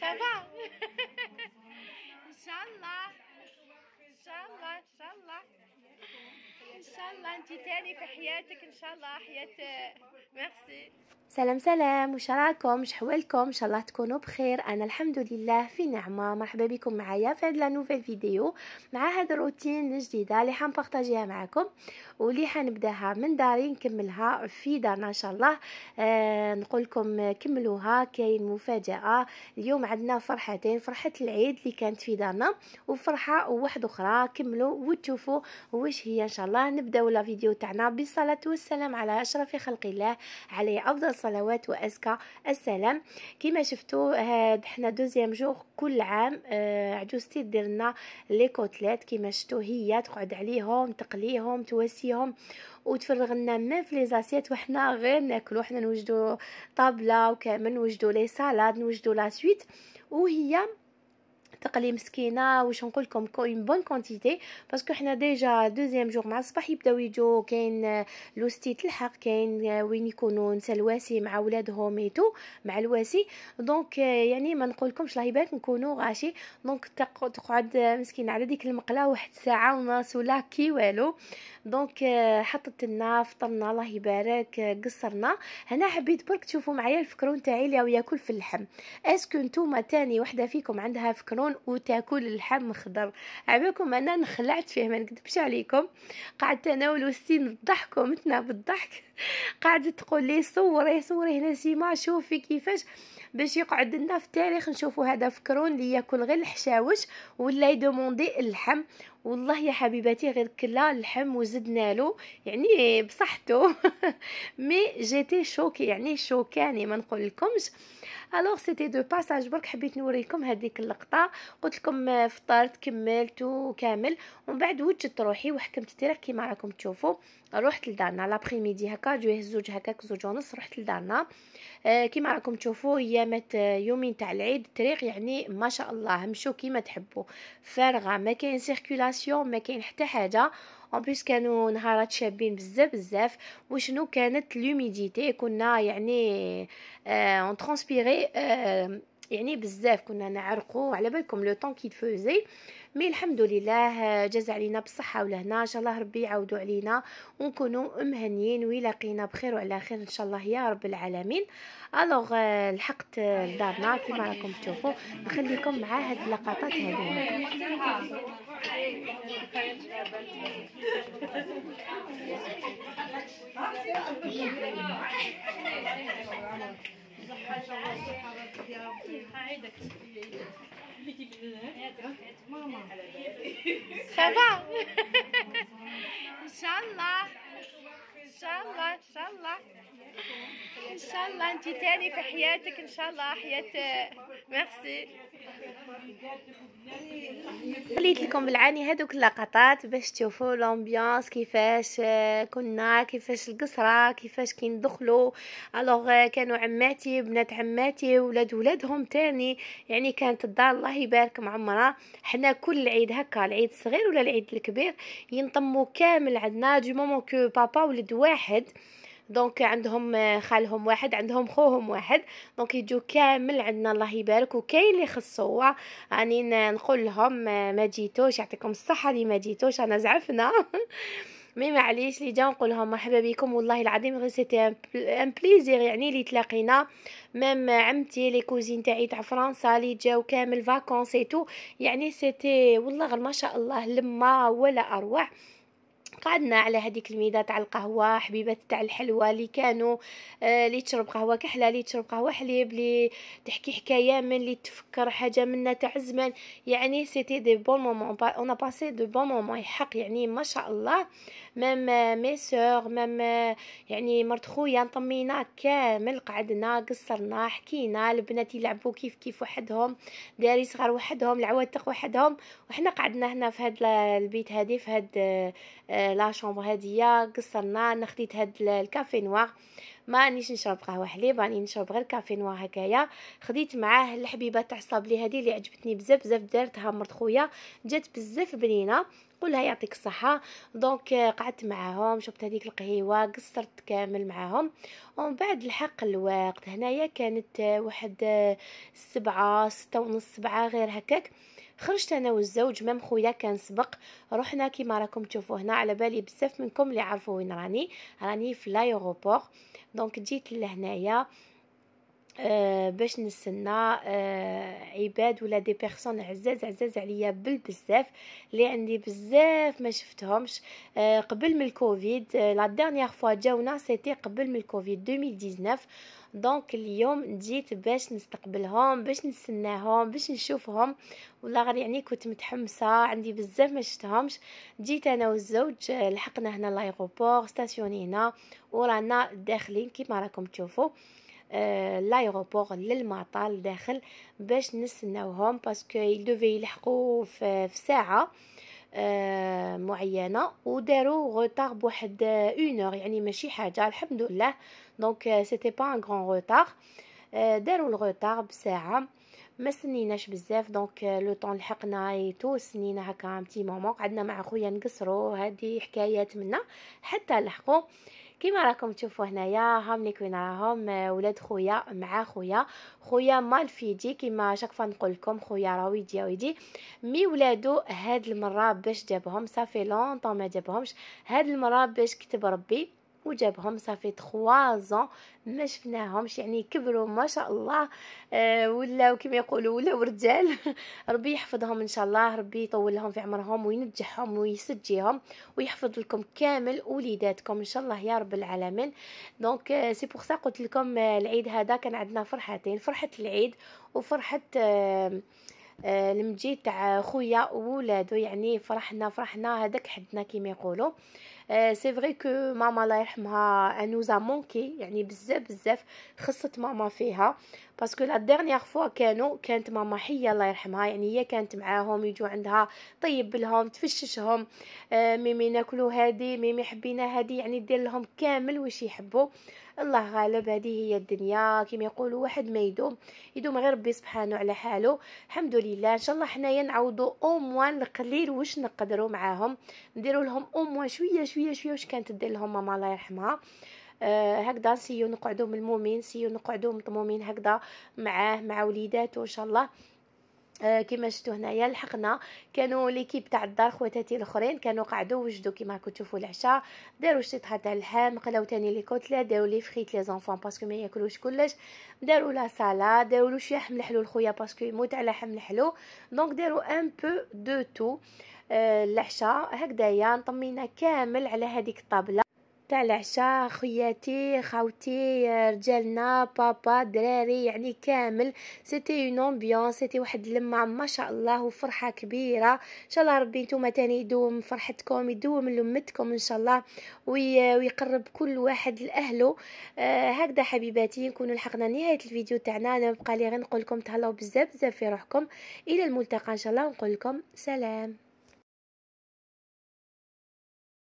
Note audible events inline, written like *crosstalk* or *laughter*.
Salla. Salla. Salla. Salla. ان شاء الله انت تاني في حياتك ان شاء الله حياه ميرسي سلام سلام وش راكم شحوالكم ان شاء الله تكونوا بخير انا الحمد لله في نعمه مرحبا بكم معايا في هاد لا نوفيل فيديو مع هاد الروتين الجديده اللي حنبارطاجيها معكم واللي حنبداها من داري نكملها في دارنا ان شاء الله آه نقول لكم كملوها كاين مفاجاه اليوم عندنا فرحتين فرحه العيد اللي كانت في دارنا وفرحه واحده اخرى كملوا وتشوفوا واش هي ان شاء الله الله نبداو لا فيديو تاعنا بالصلاه والسلام على اشرف خلق الله عليه افضل الصلوات وازكى السلام كما شفتوا هاد حنا دوزيام جوغ كل عام آه، عجوزتي دير لنا لي كوتليت كما شفتوا هي تقعد عليهم تقليهم تواسيهم وتفرغ لنا ما في لي زاسيات وحنا غير ناكلو حنا نوجدو طابله وكامل نوجدو لي سالاد نوجدو لا سويت وهي تقلي مسكينه واش نقول لكم اون بون كونتيتي باسكو حنا ديجا دوزيام جور مع الصباح يبداو يجو كاين لوستي تلحق كاين وين يكونوا نسا الواسي مع ولادهم ايتو مع الواسي دونك آه، يعني ما نقول لكمش الله يبارك نكونوا غاشي دونك تقعد مسكينه على ديك المقله واحد ساعه ونص ولا كي والو دونك آه، حطت لنا فطرنا الله يبارك آه، قصرنا هنا حبيت برك تشوفوا معايا الفكرون تاعي اللي ياكل في اللحم اسكو نتوما تاني وحده فيكم عندها فكرون الليمون وتاكل اللحم خضر عباكم انا نخلعت فيه ما نكذبش عليكم قعدت انا والوستين الضحك ومتنا بالضحك قعدت تقول لي صوري صوري هنا سيما شوفي كيفاش باش يقعد لنا في التاريخ نشوفوا هذا فكرون اللي ياكل غير الحشاوش ولا يدوموندي اللحم والله يا حبيباتي غير كلا اللحم وزدنا له يعني بصحته *laughs* مي جيتي شوكي يعني شوكاني ما نقول لكمش الوغ سيتي دو باساج برك حبيت نوريكم هذيك اللقطه قلت لكم آه، فطرت كملت وكامل ومن بعد وجدت روحي وحكمت تيرا كيما راكم تشوفوا رحت لدارنا لابريميدي هكا جو زوج هكاك زوج ونص رحت لدارنا آه، كيما راكم تشوفوا ايامات آه، يومين تاع العيد الطريق يعني ما شاء الله مشوا كيما تحبوا فارغه ما كاين سيركولاسيون ما كاين حتى حاجه اون بليس كانوا نهارات شابين بزاف بزاف وشنو كانت لوميديتي كنا يعني اون آه ترانسبيري آه يعني بزاف كنا نعرقو على بالكم لو طون كي فوزي مي الحمد لله جاز علينا بالصحه ولهنا ان شاء الله ربي يعاودو علينا ونكونوا مهنيين ويلاقينا بخير وعلى خير ان شاء الله يا رب العالمين الوغ آه، لحقت لدارنا كما راكم تشوفوا نخليكم مع هاد اللقطات هذه Thank you. صحة ان شاء الله ان شاء الله ان شاء الله ان شاء الله ان شاء الله انت تاني في حياتك ان شاء الله حياة ميرسي خليت لكم بالعاني هذوك اللقطات باش تشوفوا لومبيونس كيفاش آه، كنا كيفاش القصره كيفاش كي ندخلوا الوغ آه، كانوا عماتي بنات عماتي ولاد ولادهم تاني يعني كانت الدار الله يبارك معمره حنا كل عيد هكا العيد الصغير ولا العيد الكبير ينطموا كامل عندنا دو مومون كو بابا ولد واحد دونك عندهم آه، خالهم واحد عندهم خوهم واحد دونك يجو كامل عندنا الله يبارك وكاين اللي خصو راني يعني نقول لهم آه، ما جيتوش يعطيكم الصحه اللي ما جيتوش انا زعفنا *laughs* مي معليش اللي جا نقول لهم مرحبا بكم والله العظيم غير سيتي ان بليزير يعني اللي تلاقينا ميم عمتي لي كوزين تاعي تاع فرنسا اللي جاو كامل فاكونس تو يعني سيتي والله غير ما شاء الله لما ولا اروع قعدنا على هذيك الميده تاع القهوه حبيبات تاع الحلوى اللي كانوا آه اللي تشرب قهوه كحله اللي تشرب قهوه حليب اللي تحكي حكايه من اللي تفكر حاجه منا تاع زمان يعني سيتي دي بون مومون اون باسي دو بون مومون حق يعني ما شاء الله مام مي سور مام يعني مرت خويا طمينا كامل قعدنا قصرنا حكينا البنات يلعبوا كيف كيف وحدهم داري صغار وحدهم العواتق وحدهم وحنا قعدنا هنا في هاد البيت هادي في هاد آه، لا شومبر هاديه قصرنا انا خديت هاد الكافي نوار ما نيش نشرب قهوه حليب راني نشرب غير كافي نوار هكايا خديت معاه الحبيبه تاع صابلي هذه اللي عجبتني بزاف بزاف دارتها مرت خويا جات بزاف بنينه كلها يعطيك الصحه دونك آه، قعدت معاهم شربت هذيك القهيوه قصرت كامل معاهم ومن بعد الحق الوقت هنايا كانت آه، واحد آه، سبعة ستة ونص سبعة غير هكاك خرجت انا والزوج مام خويا كان سبق رحنا كيما راكم تشوفوا هنا على بالي بزاف منكم اللي عارفوا وين راني راني في لايغوبور دونك جيت لهنايا آه، باش نستنى آه، عباد ولا دي بيرسون عزاز عزاز عليا بالبزاف اللي عندي بزاف ما شفتهمش آه، قبل من الكوفيد لا ديرنيير فوا جاونا سيتي قبل من الكوفيد 2019 دونك اليوم جيت باش نستقبلهم باش نستناهم باش نشوفهم والله غير يعني كنت متحمسه عندي بزاف ما شفتهمش جيت انا والزوج لحقنا هنا لايغوبور ستاسيونينا ورانا داخلين كيما راكم تشوفوا آه، لايروبور للمطار لداخل باش نستناوهم باسكو يدوفي يلحقوا في, في ساعه آه، معينه وداروا غوتار بواحد اونور آه، يعني ماشي حاجه الحمد لله دونك سيتي با ان غران غوتار داروا الغوتار بساعه ما سنيناش بزاف دونك لو طون لحقنا اي تو سنينا هكا ام تي مومون قعدنا مع خويا نقصرو هذه حكايات منا حتى لحقوا كما راكم تشوفوا هنايا لي كوين راهم آه، ولاد خويا مع خويا خويا مال فيدي كما شاك فوا نقول لكم خويا راه ويدي ويدي مي ولادو هاد المره باش جابهم صافي لونطون ما جابهمش هاد المره باش كتب ربي وجابهم صافي 3 زون ما شفناهمش يعني كبروا ما شاء الله آه ولاو كما يقولوا ولاو رجال *laughs* ربي يحفظهم ان شاء الله ربي يطول لهم في عمرهم وينجحهم ويسجيهم ويحفظ لكم كامل وليداتكم ان شاء الله يا رب العالمين دونك سي بوغ سا قلت لكم آه، العيد هذا كان عندنا فرحتين فرحه العيد وفرحه آه، آه، المجيد تاع خويا وولادو يعني فرحنا فرحنا هذاك حدنا كيما يقولوا سي فري كو ماما الله يرحمها انوزا مونكي يعني بزاف بزاف خصت ماما فيها باسكو لا ديرنيير فوا كانوا كانت ماما حيه الله يرحمها يعني هي كانت معاهم يجوا عندها طيب لهم تفششهم ميمي ناكلو هادي ميمي حبينا هادي يعني دير لهم كامل واش يحبوا الله غالب هذه هي الدنيا كما يقولوا واحد ما يدوم يدوم غير ربي سبحانه على حاله الحمد لله ان شاء الله حنايا نعوضوا اوموان القليل واش نقدروا معاهم نديروا لهم اوموان شويه شويه شويه شويه واش كانت دير لهم ماما الله يرحمها آه هكذا نسيو نقعدو ملمومين نسيو نقعدو مطمومين هكذا معاه مع وليداتو ان شاء الله آه كما شفتوا هنايا لحقنا كانوا ليكيب تاع الدار خواتاتي الاخرين كانوا قعدوا وجدوا كما راكم تشوفوا العشاء داروا الشطحه تاع اللحم قلاو تاني لي كوتله داروا لي فريت لي زونفون باسكو ما ياكلوش كلش داروا لا سالا داروا شويه لحم الحلو لخويا باسكو يموت على لحم الحلو دونك داروا ان بو دو تو آه آه، العشاء هكذايا نطمينا كامل على هذيك الطابله تاع العشاء خياتي خاوتي آه، رجالنا بابا دراري يعني كامل سيتي اون امبيونس سيتي واحد لما ما شاء الله وفرحه كبيره ان شاء الله ربي نتوما تاني يدوم فرحتكم يدوم لمتكم ان شاء الله ويقرب كل واحد لاهله آه هكذا حبيباتي نكونوا لحقنا نهايه الفيديو تاعنا انا بقى لي غير نقول لكم تهلاو بزاف بزاف في روحكم الى الملتقى ان شاء الله ونقول لكم سلام